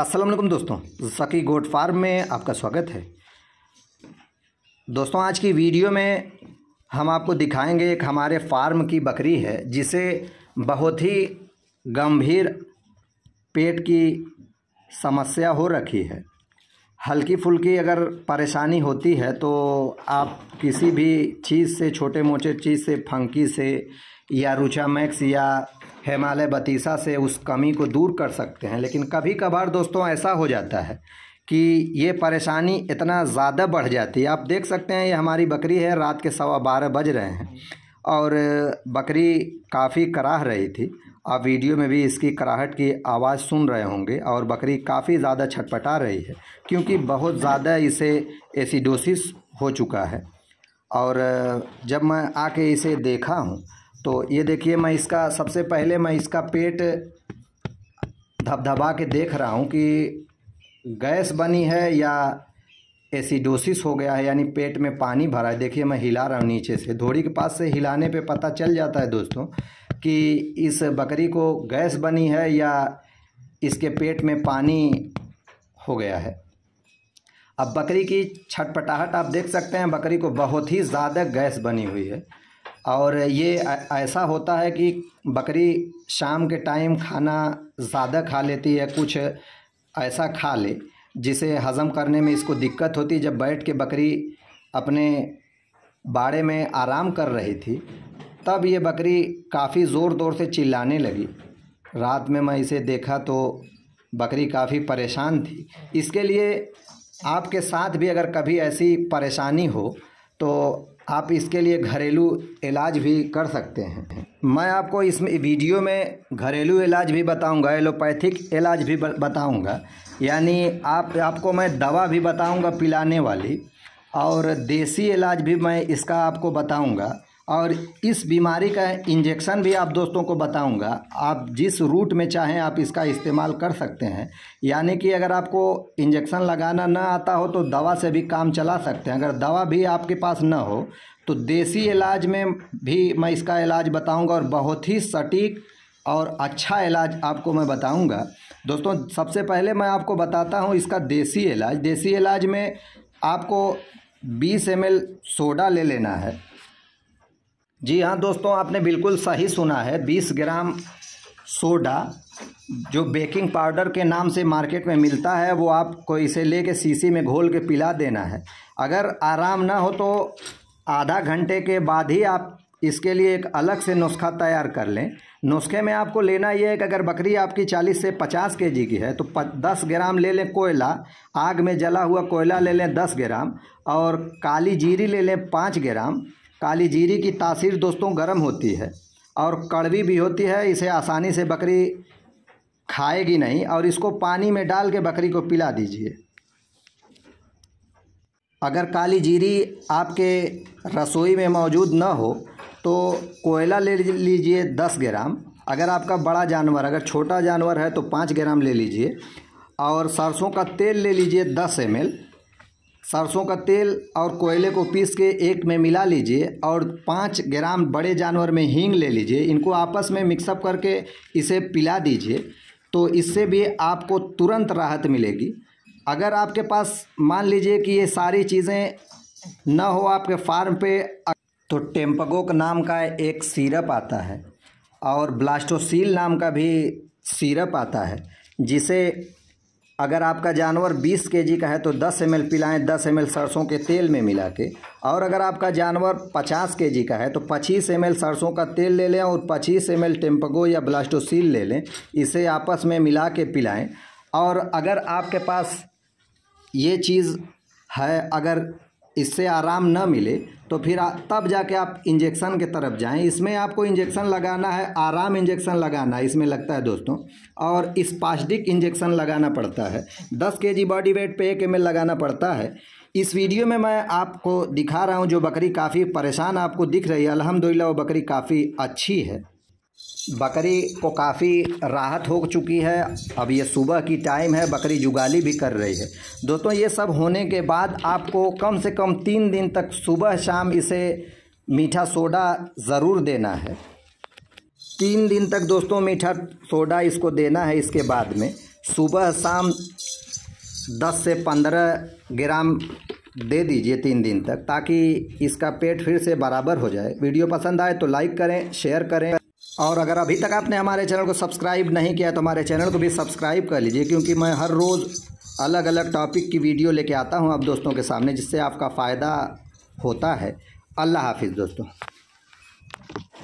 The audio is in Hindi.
असलम दोस्तों सकी गोट फार्म में आपका स्वागत है दोस्तों आज की वीडियो में हम आपको दिखाएंगे एक हमारे फार्म की बकरी है जिसे बहुत ही गंभीर पेट की समस्या हो रखी है हल्की फुल्की अगर परेशानी होती है तो आप किसी भी चीज़ से छोटे मोटे चीज़ से फंकी से या रुचा मैक्स या हिमालय बतीसा से उस कमी को दूर कर सकते हैं लेकिन कभी कभार दोस्तों ऐसा हो जाता है कि ये परेशानी इतना ज़्यादा बढ़ जाती है आप देख सकते हैं ये हमारी बकरी है रात के सवा बारह बज रहे हैं और बकरी काफ़ी कराह रही थी आप वीडियो में भी इसकी कराहट की आवाज़ सुन रहे होंगे और बकरी काफ़ी ज़्यादा छटपटा रही है क्योंकि बहुत ज़्यादा इसे एसिडोसिस हो चुका है और जब मैं आके इसे देखा हूँ तो ये देखिए मैं इसका सबसे पहले मैं इसका पेट धबधबा के देख रहा हूँ कि गैस बनी है या एसिडोसिस हो गया है यानी पेट में पानी भरा है देखिए मैं हिला रहा हूँ नीचे से धोड़ी के पास से हिलाने पे पता चल जाता है दोस्तों कि इस बकरी को गैस बनी है या इसके पेट में पानी हो गया है अब बकरी की छटपटाहट आप देख सकते हैं बकरी को बहुत ही ज़्यादा गैस बनी हुई है और ये ऐसा होता है कि बकरी शाम के टाइम खाना ज़्यादा खा लेती है कुछ ऐसा खा ले जिसे हज़म करने में इसको दिक्कत होती जब बैठ के बकरी अपने बाड़े में आराम कर रही थी तब ये बकरी काफ़ी ज़ोर ज़ोर से चिल्लाने लगी रात में मैं इसे देखा तो बकरी काफ़ी परेशान थी इसके लिए आपके साथ भी अगर कभी ऐसी परेशानी हो तो आप इसके लिए घरेलू इलाज भी कर सकते हैं मैं आपको इस वीडियो में घरेलू इलाज भी बताऊंगा एलोपैथिक इलाज भी बताऊंगा यानी आप आपको मैं दवा भी बताऊंगा पिलाने वाली और देसी इलाज भी मैं इसका आपको बताऊंगा और इस बीमारी का इंजेक्शन भी आप दोस्तों को बताऊंगा आप जिस रूट में चाहें आप इसका इस्तेमाल कर सकते हैं यानी कि अगर आपको इंजेक्शन लगाना ना आता हो तो दवा से भी काम चला सकते हैं अगर दवा भी आपके पास ना हो तो देसी इलाज में भी मैं इसका इलाज बताऊंगा और बहुत ही सटीक और अच्छा इलाज आपको मैं बताऊंगा दोस्तों सबसे पहले मैं आपको बताता हूं इसका देसी इलाज देसी इलाज में आपको बीस एम सोडा ले लेना है जी हाँ दोस्तों आपने बिल्कुल सही सुना है बीस ग्राम सोडा जो बेकिंग पाउडर के नाम से मार्केट में मिलता है वो आपको इसे ले कर शीशी में घोल के पिला देना है अगर आराम ना हो तो आधा घंटे के बाद ही आप इसके लिए एक अलग से नुस्खा तैयार कर लें नुस्खे में आपको लेना यह है कि अगर बकरी आपकी 40 से 50 के की है तो 10 ग्राम ले लें कोयला आग में जला हुआ कोयला ले लें 10 ग्राम और काली जीरी ले लें 5 ग्राम काली जीरी की तासीर दोस्तों गर्म होती है और कड़वी भी होती है इसे आसानी से बकरी खाएगी नहीं और इसको पानी में डाल के बकरी को पिला दीजिए अगर काली जीरी आपके रसोई में मौजूद न हो तो कोयला ले लीजिए दस ग्राम अगर आपका बड़ा जानवर अगर छोटा जानवर है तो पाँच ग्राम ले लीजिए और सरसों का तेल ले लीजिए दस एम सरसों का तेल और कोयले को पीस के एक में मिला लीजिए और पाँच ग्राम बड़े जानवर में हींग ले लीजिए इनको आपस में मिक्सअप करके इसे पिला दीजिए तो इससे भी आपको तुरंत राहत मिलेगी अगर आपके पास मान लीजिए कि ये सारी चीज़ें ना हो आपके फार्म पे तो टेम्पगोक नाम का एक सीरप आता है और ब्लास्टोसील नाम का भी सीरप आता है जिसे अगर आपका जानवर 20 केजी का है तो 10 एम एल पिलाएँ दस एम सरसों के तेल में मिला के और अगर आपका जानवर 50 केजी का है तो 25 एम सरसों का तेल ले लें और 25 एम एल टेम्पगो या ब्लास्टोसील ले लें इसे आपस में मिला के पिलाएँ और अगर आपके पास ये चीज़ है अगर इससे आराम न मिले तो फिर आ, तब जाके आप इंजेक्शन के तरफ जाएं इसमें आपको इंजेक्शन लगाना है आराम इंजेक्शन लगाना है इसमें लगता है दोस्तों और स्पास्टिक इंजेक्शन लगाना पड़ता है दस के जी बॉडी वेट पे एक एम लगाना पड़ता है इस वीडियो में मैं आपको दिखा रहा हूँ जो बकरी काफ़ी परेशान आपको दिख रही है अलहमदिल्ला वो बकरी काफ़ी अच्छी है बकरी को काफ़ी राहत हो चुकी है अब ये सुबह की टाइम है बकरी जुगाली भी कर रही है दोस्तों ये सब होने के बाद आपको कम से कम तीन दिन तक सुबह शाम इसे मीठा सोडा ज़रूर देना है तीन दिन तक दोस्तों मीठा सोडा इसको देना है इसके बाद में सुबह शाम दस से पंद्रह ग्राम दे दीजिए तीन दिन तक ताकि इसका पेट फिर से बराबर हो जाए वीडियो पसंद आए तो लाइक करें शेयर करें और अगर अभी तक आपने हमारे चैनल को सब्सक्राइब नहीं किया तो हमारे चैनल को भी सब्सक्राइब कर लीजिए क्योंकि मैं हर रोज़ अलग अलग टॉपिक की वीडियो लेके आता हूँ आप दोस्तों के सामने जिससे आपका फ़ायदा होता है अल्लाह हाफिज़ दोस्तों